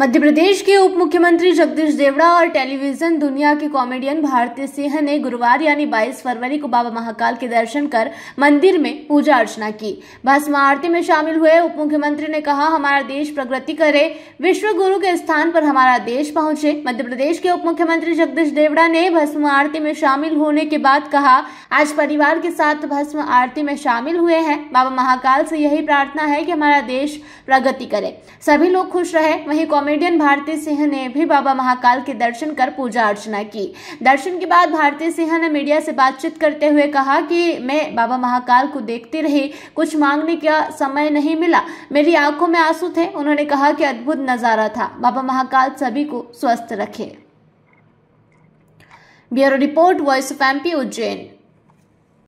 मध्य प्रदेश के उप मुख्यमंत्री जगदीश देवड़ा और टेलीविजन दुनिया के कॉमेडियन भारती सिंह ने गुरुवार यानी 22 फरवरी को बाबा महाकाल के दर्शन कर मंदिर में पूजा अर्चना की भस्म आरती में शामिल हुए उप मुख्यमंत्री ने कहा हमारा देश प्रगति करे विश्व गुरु के स्थान पर हमारा देश पहुंचे मध्य प्रदेश के उप मुख्यमंत्री जगदीश देवड़ा ने भस्म आरती में शामिल होने के बाद कहा आज परिवार के साथ भस्म आरती में शामिल हुए हैं बाबा महाकाल से यही प्रार्थना है कि हमारा देश प्रगति करे सभी लोग खुश रहे वही कॉमेडी कॉमेडियन भारती सिंह ने भी बाबा महाकाल के दर्शन कर पूजा अर्चना की दर्शन के बाद भारती सिंह ने मीडिया से बातचीत करते हुए कहा कि मैं बाबा महाकाल को देखती रही कुछ मांगने का समय नहीं मिला मेरी आंखों में आंसू थे उन्होंने कहा कि अद्भुत नज़ारा था बाबा महाकाल सभी को स्वस्थ रखे bureau report voice of M Ujjain